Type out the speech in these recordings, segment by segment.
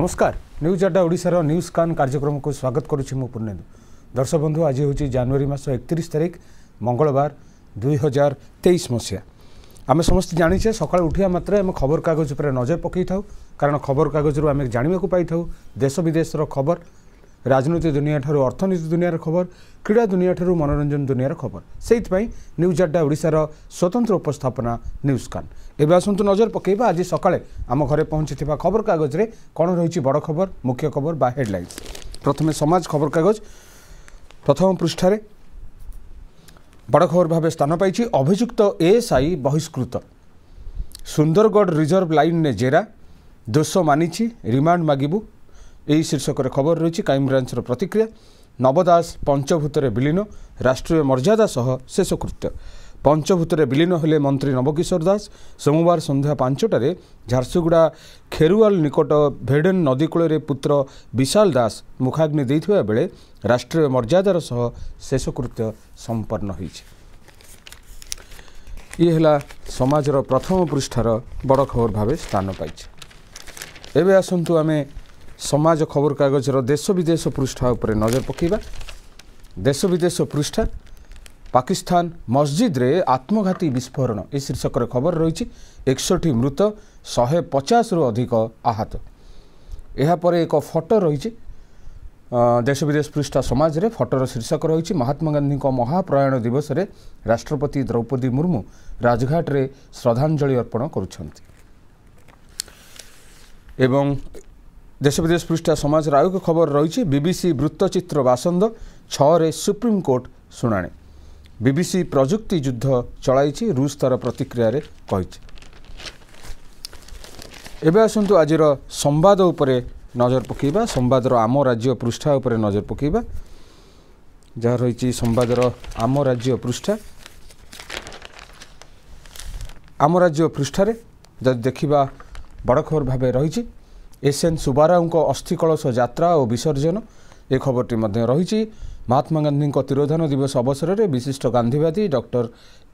নমস্কার ନ୍ୟୁଜ୍ ଆଡ୍ଡା ଓଡ଼ିଶାର ନ୍ୟୁଜ୍ କାନ୍ କାର୍ଯ୍ୟକ୍ରମକୁ ସ୍ୱାଗତ କରୁଛି ମୁଁ ପୂର୍ଣ୍ଣେନ୍ଦୁ ଦର୍ଶକ ବନ୍ଧୁ ଆଜି ହେଉଛି ଜାନୁଆରୀ ମାସ ଏକତିରିଶ ତାରିଖ ମଙ୍ଗଳବାର ଦୁଇ ହଜାର ତେଇଶ ମସିହା ଆମେ ସମସ୍ତେ ଜାଣିଛେ ସକାଳୁ ଉଠିବା ମାତ୍ରେ ଆମେ ଖବରକାଗଜ ଉପରେ ନଜର ପକାଇଥାଉ କାରଣ ଖବରକାଗଜରୁ ଆମେ ଜାଣିବାକୁ ପାଇଥାଉ ଦେଶ ବିଦେଶର ଖବର রাজনীতি দুনিয়াঠার অর্থনীতি দুনিয়ার খবর ক্রীড়া দুনিয়াঠার মনোরঞ্জন দুনিয়ার খবর সেইপাই নিউজ আড্ডা ওড়শার স্বতন্ত্র উপস্থাপনা নিউজ কান এবে আসন্তু নজর পকাইবা আজ সকালে আম ঘরে পৌঁছিথিবা খবর কাগজরে কোণ রয়েছে বড় খবর মুখ্য খবর বা হেডলাইন্স প্রথমে সমাজ খবর কাগজ প্রথম পৃষ্ঠায় বড় খবর ভাবে স্থান পাইছে অভিযুক্ত এএসআই বহিষ্কৃত সুন্দরগড় রিজর্ভ লাইনে জেরা দোষ মানিছি রিমান্ড মাগিবু ଏହି ଶୀର୍ଷକରେ ଖବର ରହିଛି କ୍ରାଇମ୍ବ୍ରାଞ୍ଚର ପ୍ରତିକ୍ରିୟା ନବଦାସ ପଞ୍ଚଭୂତରେ ବିଲୀନ ରାଷ୍ଟ୍ରୀୟ ମର୍ଯ୍ୟାଦା ସହ ଶେଷକୃତ୍ୟ ପଞ୍ଚଭୂତରେ ବିଲୀନ ହେଲେ ମନ୍ତ୍ରୀ ନବକିଶୋର ଦାସ ସୋମବାର ସନ୍ଧ୍ୟା ପାଞ୍ଚଟାରେ ଝାରସୁଗୁଡ଼ା ଖେରୁଆଲ ନିକଟ ଭେଡେନ୍ ନଦୀକୂଳରେ ପୁତ୍ର ବିଶାଲ ଦାସ ମୁଖାଗ୍ନି ଦେଇଥିବା ବେଳେ ରାଷ୍ଟ୍ରୀୟ ମର୍ଯ୍ୟାଦାର ସହ ଶେଷକୃତ୍ୟ ସମ୍ପନ୍ନ ହୋଇଛି ଇଏ ହେଲା ସମାଜର ପ୍ରଥମ ପୃଷ୍ଠାର ବଡ଼ ଖବର ଭାବେ ସ୍ଥାନ ପାଇଛି ଏବେ ଆସନ୍ତୁ ଆମେ ସମାଜ ଖବରକାଗଜର ଦେଶ ବିଦେଶ ପୃଷ୍ଠା ଉପରେ ନଜର ପକାଇବା ଦେଶ ବିଦେଶ ପୃଷ୍ଠା ପାକିସ୍ତାନ ମସ୍ଜିଦ୍ରେ ଆତ୍ମଘାତୀ ବିସ୍ଫୋରଣ ଏ ଶୀର୍ଷକରେ ଖବର ରହିଛି ଏକଷଠି ମୃତ ଶହେ ପଚାଶରୁ ଅଧିକ ଆହତ ଏହାପରେ ଏକ ଫଟୋ ରହିଛି ଦେଶ ବିଦେଶ ପୃଷ୍ଠା ସମାଜରେ ଫଟୋର ଶୀର୍ଷକ ରହିଛି ମହାତ୍ମା ଗାନ୍ଧୀଙ୍କ ମହାପ୍ରୟାଣ ଦିବସରେ ରାଷ୍ଟ୍ରପତି ଦ୍ରୌପଦୀ ମୁର୍ମୁ ରାଜଘାଟରେ ଶ୍ରଦ୍ଧାଞ୍ଜଳି ଅର୍ପଣ କରୁଛନ୍ତି ଏବଂ ଦେଶ ବିଦେଶ ପୃଷ୍ଠା ସମାଜର ଆଉ ଏକ ଖବର ରହିଛି ବିବିସି ବୃତ୍ତଚିତ୍ର ବାସନ୍ଦ ଛଅରେ ସୁପ୍ରିମକୋର୍ଟ ଶୁଣାଣି ବିବିସି ପ୍ରଯୁକ୍ତି ଯୁଦ୍ଧ ଚଳାଇଛି ରୁଷ ତା'ର ପ୍ରତିକ୍ରିୟାରେ କହିଛି ଏବେ ଆସନ୍ତୁ ଆଜିର ସମ୍ବାଦ ଉପରେ ନଜର ପକାଇବା ସମ୍ବାଦର ଆମ ରାଜ୍ୟ ପୃଷ୍ଠା ଉପରେ ନଜର ପକାଇବା ଯାହା ରହିଛି ସମ୍ବାଦର ଆମ ରାଜ୍ୟ ପୃଷ୍ଠା ଆମ ରାଜ୍ୟ ପୃଷ୍ଠାରେ ଯଦି ଦେଖିବା ବଡ଼ ଖବର ଭାବେ ରହିଛି ଏସ୍ଏନ୍ ସୁବାରାଓଙ୍କ ଅସ୍ଥି କଳସ ଯାତ୍ରା ଓ ବିସର୍ଜନ ଏ ଖବରଟି ମଧ୍ୟ ରହିଛି ମହାତ୍ମା ଗାନ୍ଧୀଙ୍କ ତିରୋଧାନ ଦିବସ ଅବସରରେ ବିଶିଷ୍ଟ ଗାନ୍ଧୀବାଦୀ ଡକ୍ଟର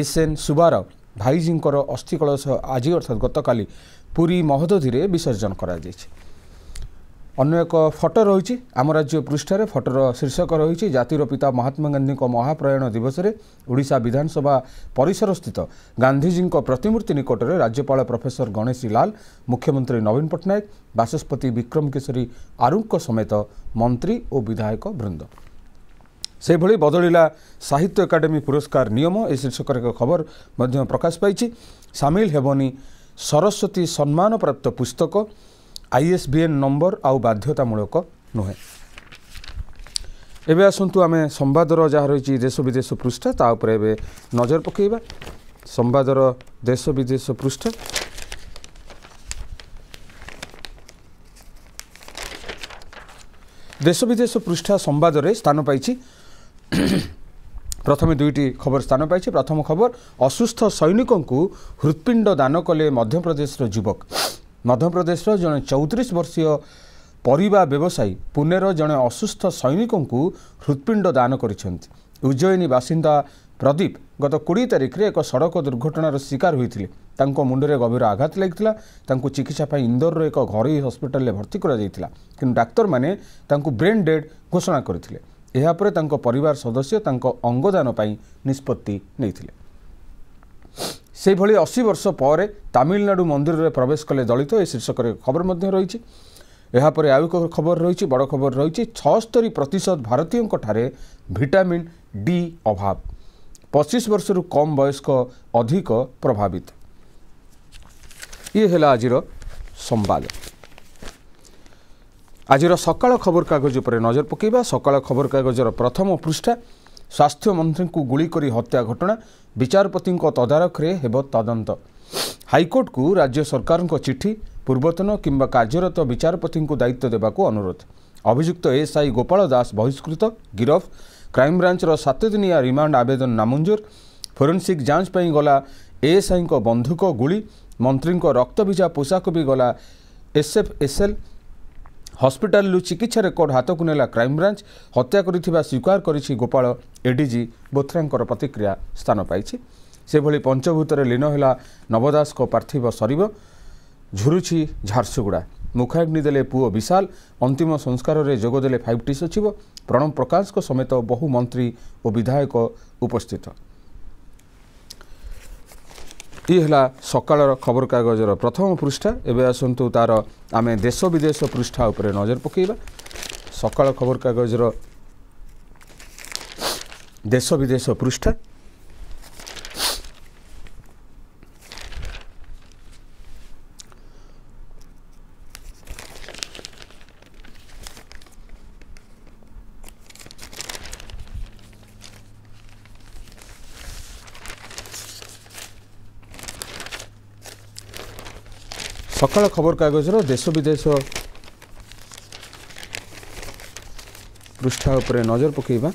ଏସ୍ଏନ୍ ସୁବାରାଓ ଭାଇଜୀଙ୍କର ଅସ୍ଥି କଳସ ଆଜି ଅର୍ଥାତ୍ ଗତକାଲି ପୁରୀ ମହୋଦଧିରେ ବିସର୍ଜନ କରାଯାଇଛି ଅନ୍ୟ ଏକ ଫଟୋ ରହିଛି ଆମ ରାଜ୍ୟ ପୃଷ୍ଠାରେ ଫଟୋର ଶୀର୍ଷକ ରହିଛି ଜାତିର ପିତା ମହାତ୍ମା ଗାନ୍ଧୀଙ୍କ ମହାପ୍ରୟାଣ ଦିବସରେ ଓଡ଼ିଶା ବିଧାନସଭା ପରିସରସ୍ଥିତ ଗାନ୍ଧିଜୀଙ୍କ ପ୍ରତିମୂର୍ତ୍ତି ନିକଟରେ ରାଜ୍ୟପାଳ ପ୍ରଫେସର ଗଣେଶୀ ଲାଲ ମୁଖ୍ୟମନ୍ତ୍ରୀ ନବୀନ ପଟ୍ଟନାୟକ ବାଚସ୍ପତି ବିକ୍ରମ କେଶରୀ ଆରୁଙ୍କ ସମେତ ମନ୍ତ୍ରୀ ଓ ବିଧାୟକ ବୃନ୍ଦ ସେହିଭଳି ବଦଳିଲା ସାହିତ୍ୟ ଏକାଡେମୀ ପୁରସ୍କାର ନିୟମ ଏ ଶୀର୍ଷକର ଏକ ଖବର ମଧ୍ୟ ପ୍ରକାଶ ପାଇଛି ସାମିଲ ହେବନି ସରସ୍ୱତୀ ସମ୍ମାନପ୍ରାପ୍ତ ପୁସ୍ତକ ଆଇଏସ୍ବିଏନ୍ ନମ୍ବର ଆଉ ବାଧ୍ୟତାମୂଳକ ନୁହେଁ ଏବେ ଆସନ୍ତୁ ଆମେ ସମ୍ବାଦର ଯାହା ରହିଛି ଦେଶ ବିଦେଶ ପୃଷ୍ଠା ତା ଉପରେ ଏବେ ନଜର ପକାଇବା ସମ୍ବାଦର ଦେଶ ବିଦେଶ ପୃଷ୍ଠା ଦେଶ ବିଦେଶ ପୃଷ୍ଠା ସମ୍ବାଦରେ ସ୍ଥାନ ପାଇଛି ପ୍ରଥମେ ଦୁଇଟି ଖବର ସ୍ଥାନ ପାଇଛି ପ୍ରଥମ ଖବର ଅସୁସ୍ଥ ସୈନିକଙ୍କୁ ହୃତ୍ପିଣ୍ଡ ଦାନ କଲେ ମଧ୍ୟପ୍ରଦେଶର ଯୁବକ ମଧ୍ୟପ୍ରଦେଶର ଜଣେ ଚଉତିରିଶ ବର୍ଷୀୟ ପରିବା ବ୍ୟବସାୟୀ ପୁନେର ଜଣେ ଅସୁସ୍ଥ ସୈନିକଙ୍କୁ ହୃତ୍ପିଣ୍ଡ ଦାନ କରିଛନ୍ତି ଉଜ୍ଜୟିନୀ ବାସିନ୍ଦା ପ୍ରଦୀପ ଗତ କୋଡ଼ିଏ ତାରିଖରେ ଏକ ସଡ଼କ ଦୁର୍ଘଟଣାର ଶିକାର ହୋଇଥିଲେ ତାଙ୍କ ମୁଣ୍ଡରେ ଗଭୀର ଆଘାତ ଲାଗିଥିଲା ତାଙ୍କୁ ଚିକିତ୍ସା ପାଇଁ ଇନ୍ଦୋରର ଏକ ଘରୋଇ ହସ୍ପିଟାଲରେ ଭର୍ତ୍ତି କରାଯାଇଥିଲା କିନ୍ତୁ ଡାକ୍ତରମାନେ ତାଙ୍କୁ ବ୍ରେନ୍ ଡେଡ୍ ଘୋଷଣା କରିଥିଲେ ଏହାପରେ ତାଙ୍କ ପରିବାର ସଦସ୍ୟ ତାଙ୍କ ଅଙ୍ଗଦାନ ପାଇଁ ନିଷ୍ପତ୍ତି ନେଇଥିଲେ ସେହିଭଳି ଅଶୀ ବର୍ଷ ପରେ ତାମିଲନାଡ଼ୁ ମନ୍ଦିରରେ ପ୍ରବେଶ କଲେ ଦଳିତ ଏ ଶୀର୍ଷକରେ ଖବର ମଧ୍ୟ ରହିଛି ଏହାପରେ ଆଉ ଏକ ଖବର ରହିଛି ବଡ଼ ଖବର ରହିଛି ଛଅସ୍ତରୀ ପ୍ରତିଶତ ଭାରତୀୟଙ୍କଠାରେ ଭିଟାମିନ୍ ଡି ଅଭାବ ପଚିଶ ବର୍ଷରୁ କମ୍ ବୟସ୍କ ଅଧିକ ପ୍ରଭାବିତ ଇଏ ହେଲା ଆଜିର ସମ୍ବାଦ ଆଜିର ସକାଳ ଖବରକାଗଜ ଉପରେ ନଜର ପକାଇବା ସକାଳ ଖବରକାଗଜର ପ୍ରଥମ ପୃଷ୍ଠା ସ୍ୱାସ୍ଥ୍ୟମନ୍ତ୍ରୀଙ୍କୁ ଗୁଳି କରି ହତ୍ୟା ଘଟଣା ବିଚାରପତିଙ୍କ ତଦାରଖରେ ହେବ ତଦନ୍ତ ହାଇକୋର୍ଟକୁ ରାଜ୍ୟ ସରକାରଙ୍କ ଚିଠି ପୂର୍ବତନ କିମ୍ବା କାର୍ଯ୍ୟରତ ବିଚାରପତିଙ୍କୁ ଦାୟିତ୍ୱ ଦେବାକୁ ଅନୁରୋଧ ଅଭିଯୁକ୍ତ ଏସ୍ଆଇ ଗୋପାଳ ଦାସ ବହିଷ୍କୃତ ଗିରଫ କ୍ରାଇମ୍ବ୍ରାଞ୍ଚର ସାତଦିନିଆ ରିମାଣ୍ଡ ଆବେଦନ ନାମଞ୍ଜୁର ଫୋରେନ୍ସିକ୍ ଯାଞ୍ଚ ପାଇଁ ଗଲା ଏଏସ୍ଆଇଙ୍କ ବନ୍ଧୁକ ଗୁଳି ମନ୍ତ୍ରୀଙ୍କ ରକ୍ତଭିଜା ପୋଷାକ ବି ଗଲା ଏସ୍ଏଫ୍ଏସ୍ଏଲ୍ ହସ୍ପିଟାଲରୁ ଚିକିତ୍ସା ରେକର୍ଡ ହାତକୁ ନେଲା କ୍ରାଇମବ୍ରାଞ୍ଚ ହତ୍ୟା କରିଥିବା ସ୍ୱୀକାର କରିଛି ଗୋପାଳ ଏଡିଜି ବୋଥ୍ରାଙ୍କର ପ୍ରତିକ୍ରିୟା ସ୍ଥାନ ପାଇଛି ସେଭଳି ପଞ୍ଚଭୂତରେ ଲୀନ ହେଲା ନବଦାସଙ୍କ ପାର୍ଥିବ ଶରୀର ଝୁରୁଛି ଝାରସୁଗୁଡ଼ା ମୁଖାଗ୍ନି ଦେଲେ ପୁଅ ବିଶାଲ ଅନ୍ତିମ ସଂସ୍କାରରେ ଯୋଗଦେଲେ ଫାଇଭ୍ ଟି ସଚିବ ପ୍ରଣବ ପ୍ରକାଶଙ୍କ ସମେତ ବହୁ ମନ୍ତ୍ରୀ ଓ ବିଧାୟକ ଉପସ୍ଥିତ ଇଏ ହେଲା ସକାଳର ଖବରକାଗଜର ପ୍ରଥମ ପୃଷ୍ଠା ଏବେ ଆସନ୍ତୁ ତା'ର ଆମେ ଦେଶ ବିଦେଶ ପୃଷ୍ଠା ଉପରେ ନଜର ପକାଇବା ସକାଳ ଖବରକାଗଜର ଦେଶ ବିଦେଶ ପୃଷ୍ଠା ସକାଳ ଖବରକାଗଜର ଦେଶ ବିଦେଶ ପୃଷ୍ଠା ଉପରେ ନଜର ପକାଇବା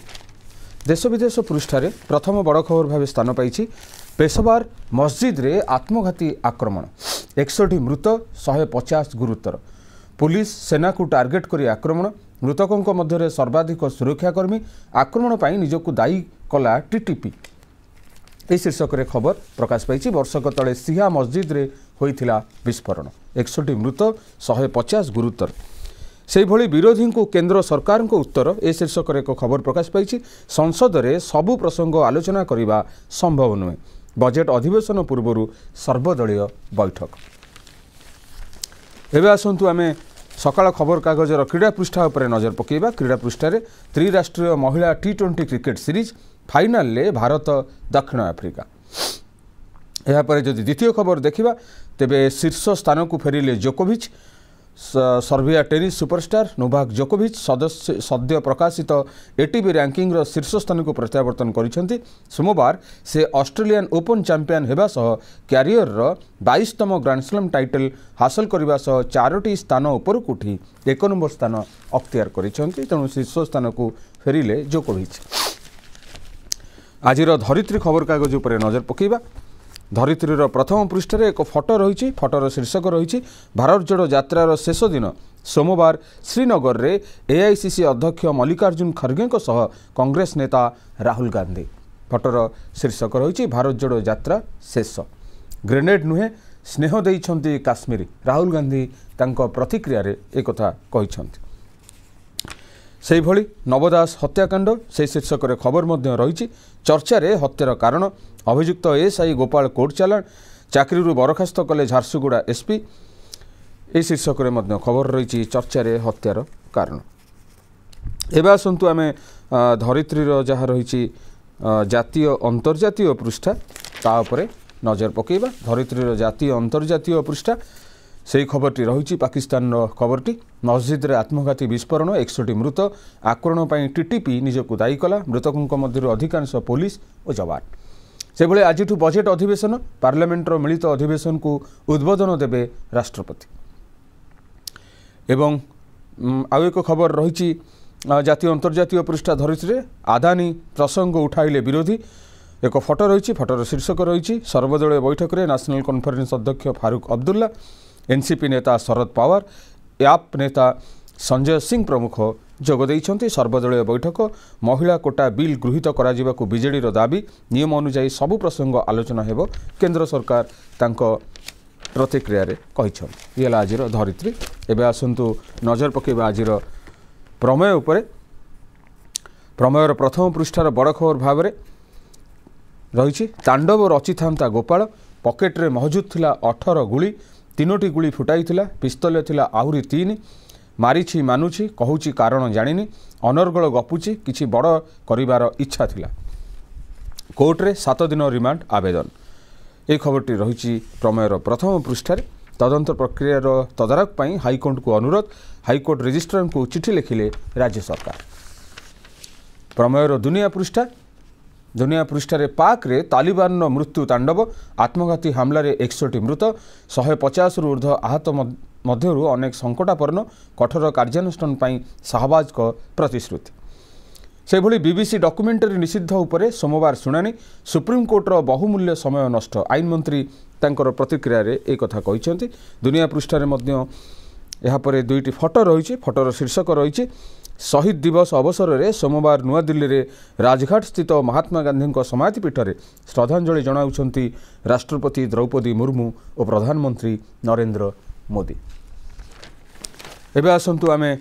ଦେଶ ବିଦେଶ ପୃଷ୍ଠାରେ ପ୍ରଥମ ବଡ଼ ଖବର ଭାବେ ସ୍ଥାନ ପାଇଛି ପେଶବାର ମସଜିଦରେ ଆତ୍ମଘାତୀ ଆକ୍ରମଣ ଏକଷଠି ମୃତ ଶହେ ପଚାଶ ଗୁରୁତର ପୁଲିସ ସେନାକୁ ଟାର୍ଗେଟ୍ କରି ଆକ୍ରମଣ ମୃତକଙ୍କ ମଧ୍ୟରେ ସର୍ବାଧିକ ସୁରକ୍ଷାକର୍ମୀ ଆକ୍ରମଣ ପାଇଁ ନିଜକୁ ଦାୟୀ କଲା ଟିଟିପି ଏହି ଶୀର୍ଷକରେ ଖବର ପ୍ରକାଶ ପାଇଛି ବର୍ଷକ ତଳେ ସିହା ମସଜିଦରେ ହୋଇଥିଲା ବିସ୍ଫୋରଣ ଏକଷଠି ମୃତ ଶହେ ପଚାଶ ଗୁରୁତର ସେହିଭଳି ବିରୋଧୀଙ୍କୁ କେନ୍ଦ୍ର ସରକାରଙ୍କ ଉତ୍ତର ଏ ଶୀର୍ଷକରେ ଏକ ଖବର ପ୍ରକାଶ ପାଇଛି ସଂସଦରେ ସବୁ ପ୍ରସଙ୍ଗ ଆଲୋଚନା କରିବା ସମ୍ଭବ ନୁହେଁ ବଜେଟ୍ ଅଧିବେଶନ ପୂର୍ବରୁ ସର୍ବଦଳୀୟ ବୈଠକ ଏବେ ଆସନ୍ତୁ ଆମେ ସକାଳ ଖବରକାଗଜର କ୍ରୀଡ଼ା ପୃଷ୍ଠା ଉପରେ ନଜର ପକାଇବା କ୍ରୀଡ଼ା ପୃଷ୍ଠାରେ ତ୍ରିରାଷ୍ଟ୍ରୀୟ ମହିଳା ଟି ଟ୍ୱେଣ୍ଟି କ୍ରିକେଟ୍ ସିରିଜ୍ ଫାଇନାଲରେ ଭାରତ ଦକ୍ଷିଣ ଆଫ୍ରିକା ଏହାପରେ ଯଦି ଦ୍ୱିତୀୟ ଖବର ଦେଖିବା ତେବେ ଶୀର୍ଷ ସ୍ଥାନକୁ ଫେରିଲେ ଜୋକୋଭିଚ୍ ସର୍ଭିଆ ଟେନିସ୍ ସୁପରଷ୍ଟାର ନୋଭାକ୍ ଜୋକୋଭିଚ୍ ସଦସ୍ୟ ସଦ୍ୟ ପ୍ରକାଶିତ ଏଟିଭି ର୍ୟାଙ୍କିଂର ଶୀର୍ଷ ସ୍ଥାନକୁ ପ୍ରତ୍ୟାବର୍ତ୍ତନ କରିଛନ୍ତି ସୋମବାର ସେ ଅଷ୍ଟ୍ରେଲିଆନ୍ ଓପନ୍ ଚାମ୍ପିଅନ୍ ହେବା ସହ କ୍ୟାରିୟରର ବାଇଶତମ ଗ୍ରାଣ୍ଡସ୍ଲାମ୍ ଟାଇଟଲ୍ ହାସଲ କରିବା ସହ ଚାରୋଟି ସ୍ଥାନ ଉପରକୁ ଉଠି ଏକ ନମ୍ବର ସ୍ଥାନ ଅକ୍ତିଆର କରିଛନ୍ତି ତେଣୁ ଶୀର୍ଷ ସ୍ଥାନକୁ ଫେରିଲେ ଜୋକୋଭିଚ୍ ଆଜିର ଧରିତ୍ରୀ ଖବରକାଗଜ ଉପରେ ନଜର ପକାଇବା ଧରିତ୍ରୀର ପ୍ରଥମ ପୃଷ୍ଠାରେ ଏକ ଫଟୋ ରହିଛି ଫଟୋର ଶୀର୍ଷକ ରହିଛି ଭାରତଯୋଡ଼ ଯାତ୍ରାର ଶେଷ ଦିନ ସୋମବାର ଶ୍ରୀନଗରରେ ଏଆଇସିସି ଅଧ୍ୟକ୍ଷ ମଲ୍ଲିକାର୍ଜୁନ ଖର୍ଗେଙ୍କ ସହ କଂଗ୍ରେସ ନେତା ରାହୁଲ ଗାନ୍ଧୀ ଫଟୋର ଶୀର୍ଷକ ରହିଛି ଭାରତଯୋଡ଼ ଯାତ୍ରା ଶେଷ ଗ୍ରେନେଡ୍ ନୁହେଁ ସ୍ନେହ ଦେଇଛନ୍ତି କାଶ୍ମୀର ରାହୁଲ ଗାନ୍ଧୀ ତାଙ୍କ ପ୍ରତିକ୍ରିୟାରେ ଏକଥା କହିଛନ୍ତି সেইভাবে নবদাস হত্যাকাণ্ড সেই শীর্ষকরে খবর মধ্যে রয়েছে চর্চার হত্যার কারণ অভিযুক্ত এসআই গোপাল কোর্ট চালাণ চাকরি বরখাস্ত কলে ঝারসুগুড়া এসপি এই শীর্ষকরে মধ্যে খবর রয়েছে চর্চার হত্যার কারণ এবে আসন্তু আমি ধরিত্রীর যা রয়েছে জাতীয় অন্তর্জাতীয় পৃষ্ঠা তা উপরে নজর পকাইবা ধরিত্রীর জাতীয় অন্তর্জাতীয় পৃষ্ঠা ସେହି ଖବରଟି ରହିଛି ପାକିସ୍ତାନର ଖବରଟି ମସ୍ଜିଦ୍ରେ ଆତ୍ମଘାତୀ ବିସ୍ଫୋରଣ ଏକଷଠି ମୃତ ଆକ୍ରମଣ ପାଇଁ ଟିଟିପି ନିଜକୁ ଦାୟୀ କଲା ମୃତକଙ୍କ ମଧ୍ୟରୁ ଅଧିକାଂଶ ପୋଲିସ୍ ଓ ଯବାନ ସେଭଳି ଆଜିଠୁ ବଜେଟ୍ ଅଧିବେଶନ ପାର୍ଲାମେଣ୍ଟର ମିଳିତ ଅଧିବେଶନକୁ ଉଦ୍ବୋଧନ ଦେବେ ରାଷ୍ଟ୍ରପତି ଏବଂ ଆଉ ଏକ ଖବର ରହିଛି ଜାତୀୟ ଅନ୍ତର୍ଜାତୀୟ ପୃଷ୍ଠା ଧରିତ୍ରୀରେ ଆଦାନୀ ପ୍ରସଙ୍ଗ ଉଠାଇଲେ ବିରୋଧୀ ଏକ ଫଟୋ ରହିଛି ଫଟୋର ଶୀର୍ଷକ ରହିଛି ସର୍ବଦଳୀୟ ବୈଠକରେ ନ୍ୟାସନାଲ୍ କନ୍ଫରେନ୍ସ ଅଧ୍ୟକ୍ଷ ଫାରୁକ୍ ଅବଦୁଲ୍ଲା এনসিপি নেতা শরদ পাওয়ার আপ নেতা সঞ্জয় সিং প্রমুখ যোগ দিয়েছেন সর্বদলীয় বৈঠক মহিলা কোটা বিল গৃহীত করা বিজেডির দাবি নিয়ম অনুযায়ী সবু প্রসঙ্গ আলোচনা হব কেন্দ্র সরকার তাঙ্ক ପ୍ରତିକ୍ରିୟାରେ କହିଛନ୍ତି ଇଏ ହେଲା ଆଜିର ଧରିତ୍ରୀ ଏବେ ଆସନ୍ତୁ ନଜର ପକାଇବା ଆଜିର ପ୍ରମେୟ ଉପରେ ପ୍ରମେୟର ପ୍ରଥମ ପୃଷ୍ଠାର ବଡ଼ ଖବର ଭାବରେ ରହିଛି ତାଣ୍ଡବ ରଚିଥାନ୍ତା ଗୋପାଳ ପକେଟରେ ମହଜୁଦ ଥିଲା ଅଠର ଗୁଳି ତିନୋଟି ଗୁଳି ଫୁଟାଇଥିଲା ପିସ୍ତଲ ଥିଲା ଆହୁରି ତିନି ମାରିଛି ମାନୁଛି କହୁଛି କାରଣ ଜାଣିନି ଅନର୍ଗଳ ଗପୁଛି କିଛି ବଡ଼ କରିବାର ଇଚ୍ଛା ଥିଲା କୋର୍ଟରେ ସାତ ଦିନ ରିମାଣ୍ଡ ଆବେଦନ ଏହି ଖବରଟି ରହିଛି ପ୍ରମେୟର ପ୍ରଥମ ପୃଷ୍ଠାରେ ତଦନ୍ତ ପ୍ରକ୍ରିୟାର ତଦାରଖ ପାଇଁ ହାଇକୋର୍ଟଙ୍କୁ ଅନୁରୋଧ ହାଇକୋର୍ଟ ରେଜିଷ୍ଟ୍ରାରଙ୍କୁ ଚିଠି ଲେଖିଲେ ରାଜ୍ୟ ସରକାର ପ୍ରମେୟର ଦୁନିଆ ପୃଷ୍ଠା ଦୁନିଆ ପୃଷ୍ଠାରେ ପାକ୍ରେ ତାଲିବାନର ମୃତ୍ୟୁ ତାଣ୍ଡବ ଆତ୍ମଘାତୀ ହାମଲାରେ ଏକଷଠି ମୃତ ଶହେ ପଚାଶରୁ ଉର୍ଦ୍ଧ୍ୱ ଆହତ ମଧ୍ୟରୁ ଅନେକ ସଙ୍କଟାପର୍ଣ୍ଣ କଠୋର କାର୍ଯ୍ୟାନୁଷ୍ଠାନ ପାଇଁ ଶାହବାଜଙ୍କ ପ୍ରତିଶ୍ରୁତି ସେହିଭଳି ବିବିସି ଡକ୍ୟୁମେଣ୍ଟାରୀ ନିଷିଦ୍ଧ ଉପରେ ସୋମବାର ଶୁଣାଣି ସୁପ୍ରିମକୋର୍ଟର ବହୁମୂଲ୍ୟ ସମୟ ନଷ୍ଟ ଆଇନମନ୍ତ୍ରୀ ତାଙ୍କର ପ୍ରତିକ୍ରିୟାରେ ଏକଥା କହିଛନ୍ତି ଦୁନିଆ ପୃଷ୍ଠାରେ ମଧ୍ୟ ଏହାପରେ ଦୁଇଟି ଫଟୋ ରହିଛି ଫଟୋର ଶୀର୍ଷକ ରହିଛି ଶହୀଦ ଦିବସ ଅବସରରେ ସୋମବାର ନୂଆଦିଲ୍ଲୀରେ ରାଜଘାଟସ୍ଥିତ ମହାତ୍ମା ଗାନ୍ଧୀଙ୍କ ସମାଧିପୀଠରେ ଶ୍ରଦ୍ଧାଞ୍ଜଳି ଜଣାଉଛନ୍ତି ରାଷ୍ଟ୍ରପତି ଦ୍ରୌପଦୀ ମୁର୍ମୁ ଓ ପ୍ରଧାନମନ୍ତ୍ରୀ ନରେନ୍ଦ୍ର ମୋଦି ଏବେ ଆସନ୍ତୁ ଆମେ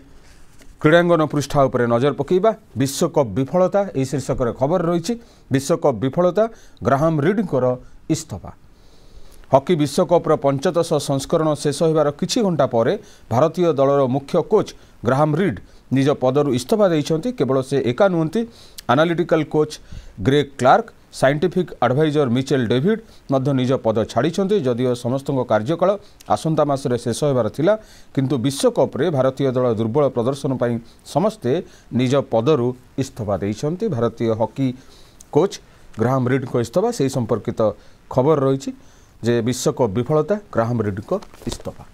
କ୍ରୀଡ଼ାଙ୍ଗନ ପୃଷ୍ଠା ଉପରେ ନଜର ପକାଇବା ବିଶ୍ୱକପ୍ ବିଫଳତା ଏହି ଶୀର୍ଷକରେ ଖବର ରହିଛି ବିଶ୍ୱକପ୍ ବିଫଳତା ଗ୍ରାହମ୍ ରିଡ୍ଙ୍କର ଇସ୍ତଫା ହକି ବିଶ୍ୱକପ୍ର ପଞ୍ଚଦଶ ସଂସ୍କରଣ ଶେଷ ହେବାର କିଛି ଘଣ୍ଟା ପରେ ଭାରତୀୟ ଦଳର ମୁଖ୍ୟ କୋଚ୍ ଗ୍ରାହମ୍ ରିଡ୍ ନିଜ ପଦରୁ ଇସ୍ତଫା ଦେଇଛନ୍ତି କେବଳ ସେ ଏକା ନୁହନ୍ତି analytical coach Greg Clark scientific adviser Mitchell David ମଧ୍ୟ ନିଜ ପଦ ଛାଡ଼ିଛନ୍ତି ଯଦିଓ ସମସ୍ତଙ୍କ କାର୍ଯ୍ୟକାଳ ଆସନ୍ତା ମାସରେ ଶେଷ ହେବାର ଥିଲା କିନ୍ତୁ ବିଶ୍ୱକପ୍ରେ ଭାରତୀୟ ଦଳ ଦୁର୍ବଳ ପ୍ରଦର୍ଶନ ପାଇଁ ସମସ୍ତେ ନିଜ ପଦରୁ ଇସ୍ତଫା ଦେଇଛନ୍ତି ଭାରତୀୟ ହକି କୋଚ୍ ଗ୍ରାହମ ରିଡ୍ଙ୍କ ଇସ୍ତଫା ସେହି ସମ୍ପର୍କିତ ଖବର ରହିଛି ଯେ ବିଶ୍ୱକପ୍ ବିଫଳତା ଗ୍ରାହମ ରିଡ୍ଙ୍କ ଇସ୍ତଫା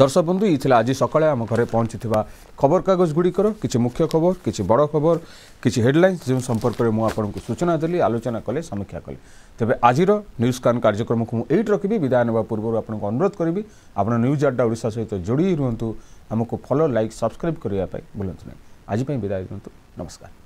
দর্শক বন্ধু এই লা আজ সকালে আম ঘরে পৌঁছিথিবা খবরকাগজ গুড়িকর কিছু মুখ্য খবর কিছু বড় খবর কিছু হেডলাইন্স যে সম্পর্কে মু আপনার সূচনা দেলি আলোচনা কলে সমীক্ষা কলে তবে আজির নিউজ কান কার্যক্রমক মু এইট রকিবি বিদায় নেওয়া পূর্ব আপনার অনুরোধ করবি আপনার নিউজ আড্ডা ওড়শা সহ যোড়ি রুহতু আমি ফলো লাইক সবসক্রাইব করা ভুলতু না আজপাই বিদায় দিও নমস্কার